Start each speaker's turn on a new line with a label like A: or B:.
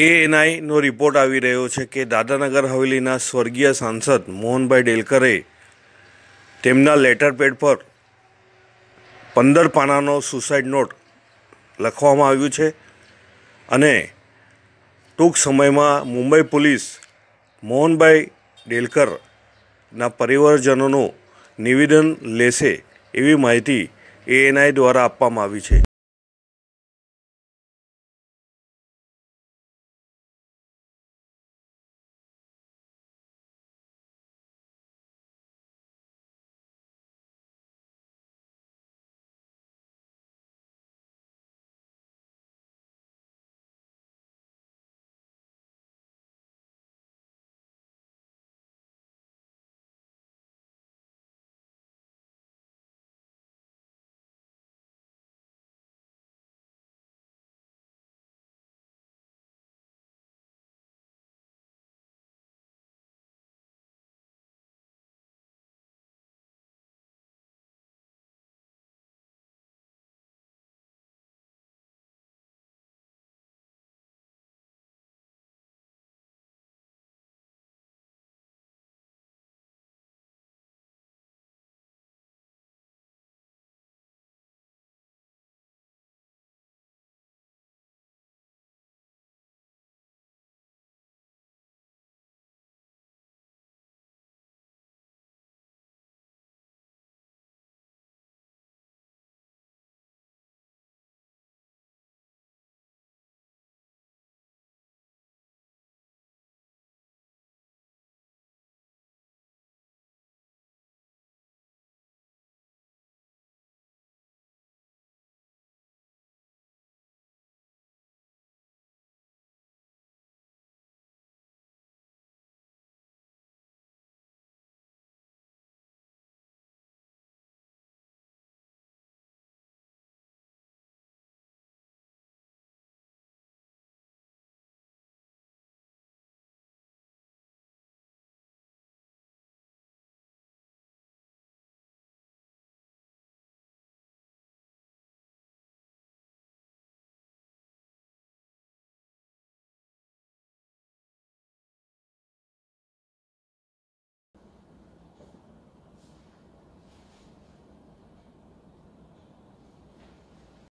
A: એએનઆઈનો report આવી રહ્યો છે કે દાદાનગર હવેલીના સ્વર્ગીય સાંસદ મોહનભાઈ ડેલકરે તેમના લેટર પેડ પર પંદર પાનાનો સુસાઇડ નોટ લખવામાં આવ્યું છે અને ટૂંક સમયમાં મુંબઈ પોલીસ મોહનભાઈ ડેલકરના પરિવારજનોનું નિવેદન લેશે એવી માહિતી એએનઆઈ દ્વારા આપવામાં આવી છે